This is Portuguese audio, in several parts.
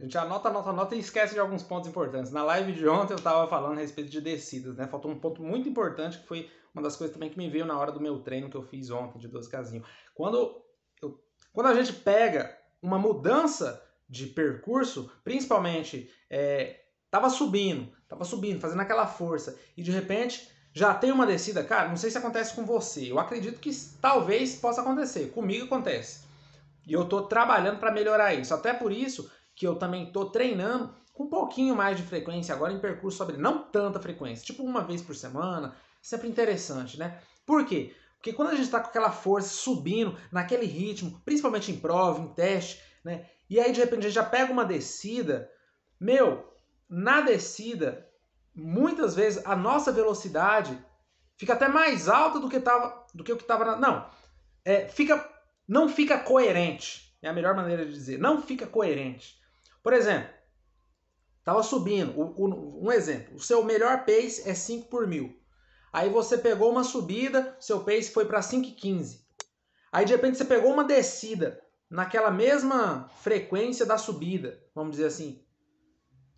A gente anota, anota, anota e esquece de alguns pontos importantes. Na live de ontem eu estava falando a respeito de descidas, né? Faltou um ponto muito importante que foi uma das coisas também que me veio na hora do meu treino que eu fiz ontem de 12 casinhos. Quando, eu, quando a gente pega uma mudança de percurso, principalmente é, tava subindo, tava subindo, fazendo aquela força, e de repente já tem uma descida, cara, não sei se acontece com você. Eu acredito que talvez possa acontecer. Comigo acontece. E eu tô trabalhando para melhorar isso. Até por isso, que eu também tô treinando com um pouquinho mais de frequência agora em percurso sobre não tanta frequência, tipo uma vez por semana, sempre interessante, né? Por quê? Porque quando a gente está com aquela força subindo naquele ritmo, principalmente em prova, em teste, né? E aí de repente a gente já pega uma descida, meu, na descida, muitas vezes a nossa velocidade fica até mais alta do que tava, do que o que tava na... não, é, fica não fica coerente. É a melhor maneira de dizer, não fica coerente. Por exemplo, estava subindo, o, o, um exemplo, o seu melhor pace é 5 por mil. Aí você pegou uma subida, seu pace foi para 5,15. Aí de repente você pegou uma descida naquela mesma frequência da subida, vamos dizer assim.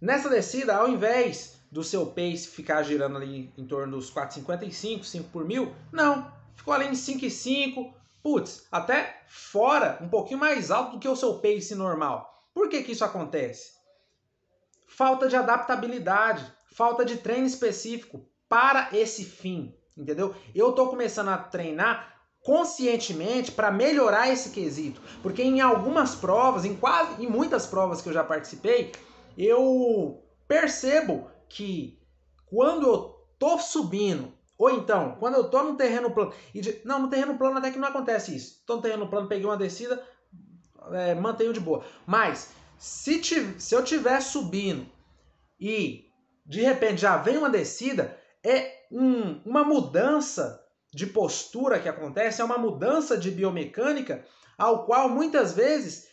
Nessa descida, ao invés do seu pace ficar girando ali em torno dos 4,55, 5 por mil, não, ficou ali em 5,5, putz, até fora, um pouquinho mais alto do que o seu pace normal. Por que, que isso acontece? Falta de adaptabilidade, falta de treino específico para esse fim, entendeu? Eu estou começando a treinar conscientemente para melhorar esse quesito, porque em algumas provas, em quase em muitas provas que eu já participei, eu percebo que quando eu tô subindo, ou então, quando eu tô no terreno plano, e de, não, no terreno plano até que não acontece isso. Tô no terreno plano, peguei uma descida, é, mantenho de boa. Mas, se, se eu tiver subindo e de repente já vem uma descida, é um, uma mudança de postura que acontece, é uma mudança de biomecânica, ao qual muitas vezes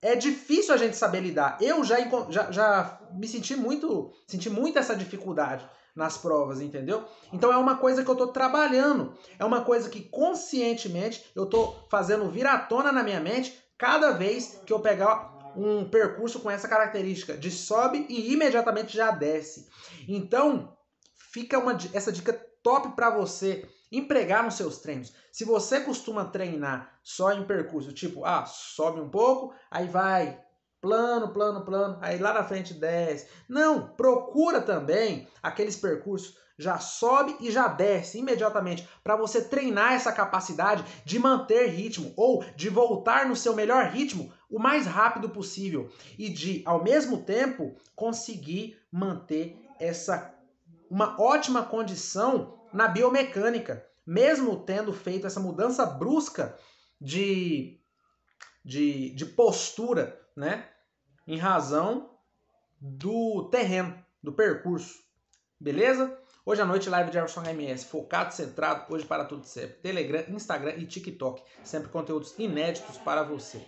é difícil a gente saber lidar. Eu já, já, já me senti muito, senti muito essa dificuldade nas provas, entendeu? Então é uma coisa que eu estou trabalhando, é uma coisa que conscientemente eu estou fazendo vir à tona na minha mente Cada vez que eu pegar um percurso com essa característica de sobe e imediatamente já desce. Então, fica uma, essa dica top para você empregar nos seus treinos. Se você costuma treinar só em percurso, tipo, ah, sobe um pouco, aí vai, plano, plano, plano, aí lá na frente desce. Não, procura também aqueles percursos já sobe e já desce imediatamente para você treinar essa capacidade de manter ritmo ou de voltar no seu melhor ritmo o mais rápido possível e de ao mesmo tempo conseguir manter essa uma ótima condição na biomecânica, mesmo tendo feito essa mudança brusca de de, de postura, né? em razão do terreno, do percurso. Beleza? Hoje à noite, live de Everson MS, focado, centrado, hoje para tudo sempre. Telegram, Instagram e TikTok. Sempre conteúdos inéditos para você.